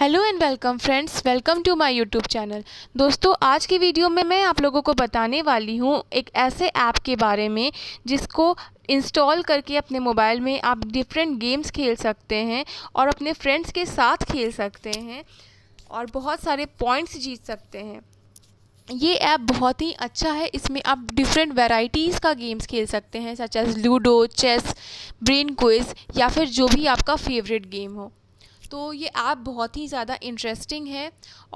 hello and welcome friends welcome to my YouTube channel दोस्तों आज की वीडियो में मैं आप लोगों को बताने वाली हूँ एक ऐसे ऐप के बारे में जिसको इंस्टॉल करके अपने मोबाइल में आप डिफरेंट गेम्स खेल सकते हैं और अपने फ्रेंड्स के साथ खेल सकते हैं और बहुत सारे पॉइंट्स जीत सकते हैं ये ऐप बहुत ही अच्छा है इसमें आप डिफरेंट वेराइटीज़ का गेम्स खेल सकते हैं such as ludo chess brain quiz या फिर जो भी आपका फेवरेट गेम हो तो ये ऐप बहुत ही ज़्यादा इंटरेस्टिंग है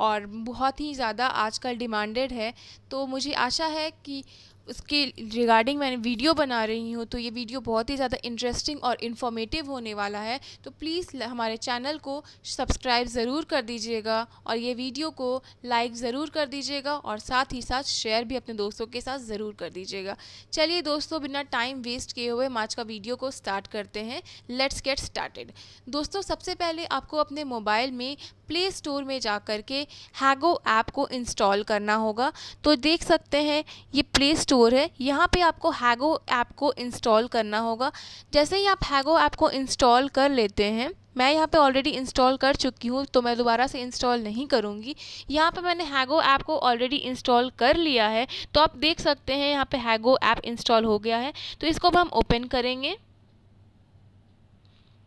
और बहुत ही ज़्यादा आजकल डिमांडेड है तो मुझे आशा है कि उसके रिगार्डिंग मैंने वीडियो बना रही हूँ तो ये वीडियो बहुत ही ज़्यादा इंटरेस्टिंग और इन्फॉर्मेटिव होने वाला है तो प्लीज़ हमारे चैनल को सब्सक्राइब ज़रूर कर दीजिएगा और ये वीडियो को लाइक ज़रूर कर दीजिएगा और साथ ही साथ शेयर भी अपने दोस्तों के साथ ज़रूर कर दीजिएगा चलिए दोस्तों बिना टाइम वेस्ट किए हुए हम आज का वीडियो को स्टार्ट करते हैं लेट्स गेट स्टार्टेड दोस्तों सबसे पहले आपको अपने मोबाइल में प्ले स्टोर में जा कर के हैगो ऐप को इंस्टॉल करना होगा तो देख सकते हैं ये प्ले स्टोर है यहाँ पे आपको हैगो ऐप को इंस्टॉल करना होगा जैसे ही आप हैगो ऐप को इंस्टॉल कर लेते हैं मैं यहाँ पे ऑलरेडी इंस्टॉल कर चुकी हूँ तो मैं दोबारा से इंस्टॉल नहीं करूँगी यहाँ पे मैंने हैगो ऐप को ऑलरेडी इंस्टॉल कर लिया है तो आप देख सकते हैं यहाँ पे हैगो ऐप इंस्टॉल हो गया है तो इसको अब हम ओपन करेंगे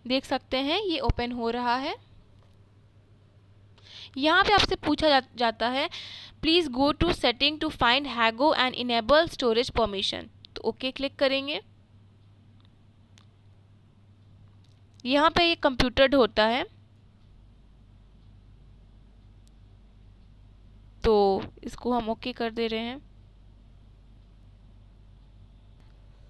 देख सकते हैं ये ओपन हो रहा है यहाँ पे आपसे पूछा जा, जाता है please go to setting to find हैगो एंड इनेबल स्टोरेज परमिशन तो ओके okay क्लिक करेंगे यहाँ पे ये कंप्यूटर होता है तो इसको हम ओके okay कर दे रहे हैं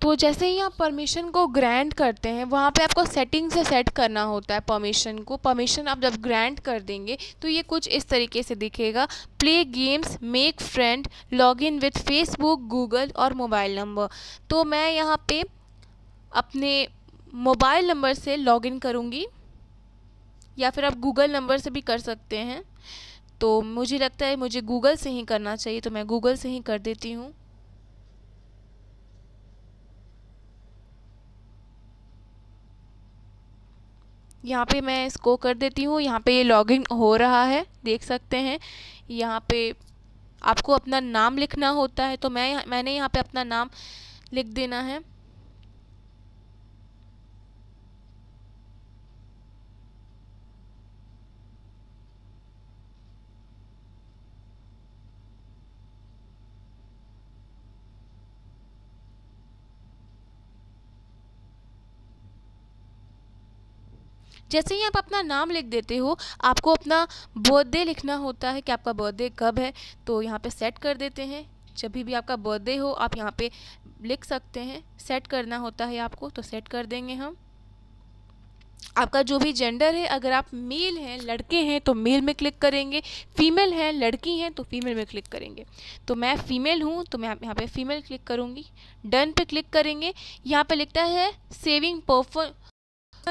तो जैसे ही आप परमिशन को ग्रैंड करते हैं वहाँ पे आपको सेटिंग से सेट करना होता है परमिशन को परमिशन आप जब ग्रैंड कर देंगे तो ये कुछ इस तरीके से दिखेगा play games make friend log in with Facebook Google और मोबाइल नंबर तो मैं यहाँ पे अपने मोबाइल नंबर से लॉगिन करूँगी या फिर आप गूगल नंबर से भी कर सकते हैं तो मुझे लगता है मुझे गूगल से ही करना चाहिए तो मैं गूगल से ही कर देती हूँ यहाँ पे मैं इसको कर देती हूँ यहाँ पे ये लॉगिन हो रहा है देख सकते हैं यहाँ पे आपको अपना नाम लिखना होता है तो मैं मैंने यहाँ पे अपना नाम लिख देना है जैसे ही आप अपना नाम लिख देते हो आपको अपना बर्थडे लिखना होता है कि आपका बर्थडे कब है तो यहाँ पे सेट कर देते हैं जब भी आपका बर्थडे हो आप यहाँ पे लिख सकते हैं सेट करना होता है आपको तो सेट कर देंगे हम आपका जो भी जेंडर है अगर आप मेल हैं लड़के हैं तो मेल में क्लिक करेंगे फीमेल हैं लड़की हैं तो फीमेल में क्लिक करेंगे तो मैं फीमेल हूँ तो मैं यहाँ पे फीमेल क्लिक करूँगी डन पे क्लिक करेंगे यहाँ पे लिखता है सेविंग परफॉर्म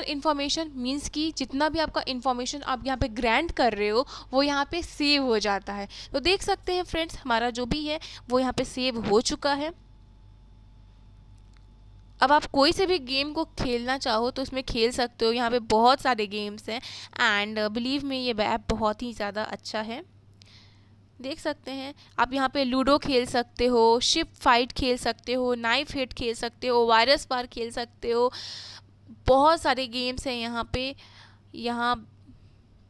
इन्फॉर्मेशन मीन्स कि जितना भी आपका इन्फॉर्मेशन आप यहाँ पे ग्रैंड कर रहे हो वो यहाँ पे सेव हो जाता है तो देख सकते हैं फ्रेंड्स हमारा जो भी है वो यहाँ पे सेव हो चुका है अब आप कोई से भी गेम को खेलना चाहो तो उसमें खेल सकते हो यहाँ पे बहुत सारे गेम्स हैं एंड बिलीव में ये ऐप बहुत ही ज़्यादा अच्छा है देख सकते हैं आप यहाँ पे लूडो खेल सकते हो शिप फाइट खेल सकते हो नाइफ हिट खेल सकते हो वायरस बार खेल सकते हो बहुत सारे गेम्स हैं यहाँ पे यहाँ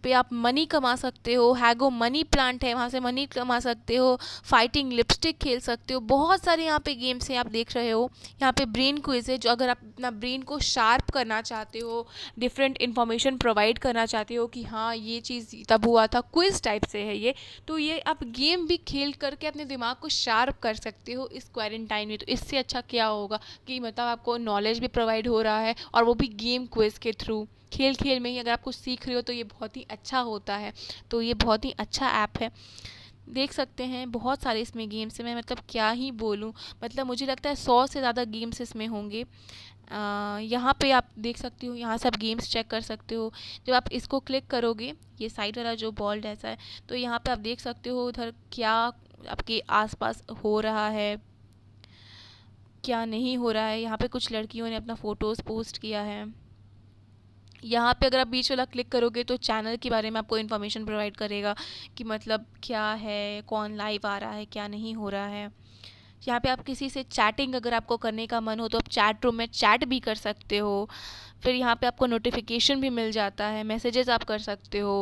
पे आप मनी कमा सकते हो हैगो मनी प्लांट है वहाँ से मनी कमा सकते हो फाइटिंग लिपस्टिक खेल सकते हो बहुत सारे यहाँ पे गेम्स हैं आप देख रहे हो यहाँ पे ब्रेन क्विज है जो अगर आप अपना ब्रेन को शार्प करना चाहते हो डिफरेंट इन्फॉर्मेशन प्रोवाइड करना चाहते हो कि हाँ ये चीज़ तब हुआ था क्विज टाइप से है ये तो ये आप गेम भी खेल करके अपने दिमाग को शार्प कर सकते हो इस क्वारंटाइन में तो इससे अच्छा क्या होगा कि मतलब आपको नॉलेज भी प्रोवाइड हो रहा है और वो भी गेम क्विज के थ्रू खेल खेल में ही अगर आप कुछ सीख रहे हो तो ये बहुत ही अच्छा होता है तो ये बहुत ही अच्छा ऐप है देख सकते हैं बहुत सारे इसमें गेम्स हैं मैं मतलब क्या ही बोलूँ मतलब मुझे लगता है सौ से ज़्यादा गेम्स इसमें होंगे यहाँ पे आप देख सकते हो यहाँ से आप गेम्स चेक कर सकते हो जब आप इसको क्लिक करोगे ये साइड वाला जो बॉल जैसा है तो यहाँ पे आप देख सकते हो उधर क्या आपके आसपास हो रहा है क्या नहीं हो रहा है यहाँ पे कुछ लड़कियों ने अपना फ़ोटोज़ पोस्ट किया है यहाँ पे अगर आप बीच वाला क्लिक करोगे तो चैनल के बारे में आपको इन्फॉर्मेशन प्रोवाइड करेगा कि मतलब क्या है कौन लाइव आ रहा है क्या नहीं हो रहा है यहाँ पे आप किसी से चैटिंग अगर आपको करने का मन हो तो आप चैट रूम में चैट भी कर सकते हो फिर यहाँ पे आपको नोटिफिकेशन भी मिल जाता है मैसेजेस आप कर सकते हो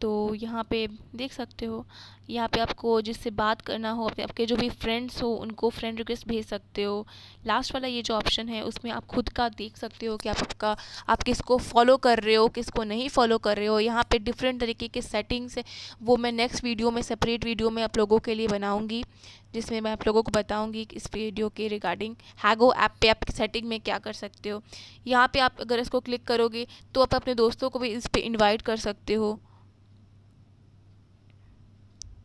तो यहाँ पे देख सकते हो यहाँ पे आपको जिससे बात करना हो अपने आपके जो भी फ्रेंड्स हो उनको फ्रेंड रिक्वेस्ट भेज सकते हो लास्ट वाला ये जो ऑप्शन है उसमें आप खुद का देख सकते हो कि आप आपका आप किसको फॉलो कर रहे हो किसको नहीं फॉलो कर रहे हो यहाँ पे डिफरेंट तरीके के सेटिंग्स हैं वो मैं नेक्स्ट वीडियो में सेपरेट वीडियो में आप लोगों के लिए बनाऊँगी जिसमें मैं आप लोगों को बताऊँगी इस वीडियो के रिगार्डिंग हैगो ऐप पर आप सेटिंग में क्या कर सकते हो यहाँ पर आप अगर इसको क्लिक करोगे तो आप अपने दोस्तों को भी इस पर इन्वाइट कर सकते हो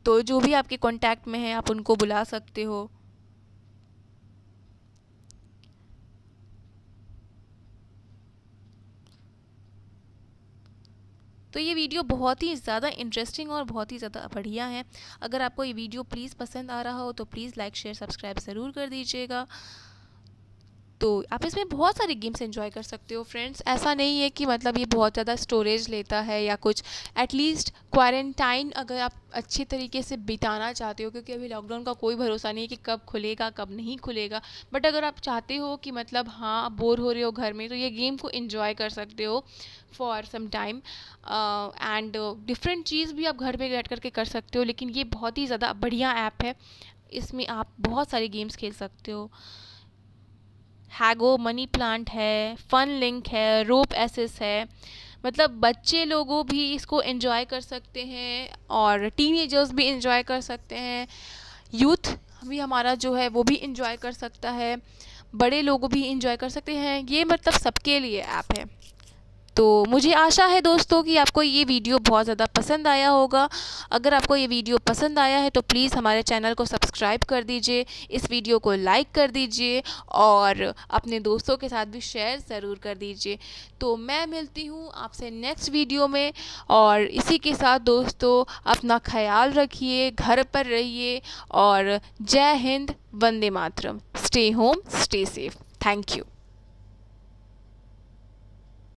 तो जो भी आपके कॉन्टैक्ट में है आप उनको बुला सकते हो तो ये वीडियो बहुत ही ज़्यादा इंटरेस्टिंग और बहुत ही ज़्यादा बढ़िया है अगर आपको ये वीडियो प्लीज़ पसंद आ रहा हो तो प्लीज़ लाइक शेयर सब्सक्राइब ज़रूर कर दीजिएगा तो आप इसमें बहुत सारी गेम्स एंजॉय कर सकते हो फ्रेंड्स ऐसा नहीं है कि मतलब ये बहुत ज़्यादा स्टोरेज लेता है या कुछ एटलीस्ट क्वारंटाइन अगर आप अच्छे तरीके से बिताना चाहते हो क्योंकि अभी लॉकडाउन का कोई भरोसा नहीं है कि कब खुलेगा कब नहीं खुलेगा बट अगर आप चाहते हो कि मतलब हाँ बोर हो रहे हो घर में तो ये गेम को इन्जॉय कर सकते हो for some time and different चीज़ भी आप घर में बैठ करके कर सकते हो लेकिन ये बहुत ही ज़्यादा बढ़िया ऐप है इसमें आप बहुत सारे गेम्स खेल सकते हो हैगो मनी प्लांट है फन लिंक है रोप एसेस है मतलब बच्चे लोगों भी इसको एंजॉय कर सकते हैं और टीनेजर्स भी इंजॉय कर सकते हैं यूथ भी हमारा जो है वो भी इन्जॉय कर सकता है बड़े लोग भी इंजॉय कर सकते हैं ये मतलब सबके लिए ऐप है तो मुझे आशा है दोस्तों कि आपको ये वीडियो बहुत ज़्यादा पसंद आया होगा अगर आपको ये वीडियो पसंद आया है तो प्लीज़ हमारे चैनल को सब्सक्राइब कर दीजिए इस वीडियो को लाइक कर दीजिए और अपने दोस्तों के साथ भी शेयर ज़रूर कर दीजिए तो मैं मिलती हूँ आपसे नेक्स्ट वीडियो में और इसी के साथ दोस्तों अपना ख्याल रखिए घर पर रहिए और जय हिंद वंदे मातरम stay home stay safe thank you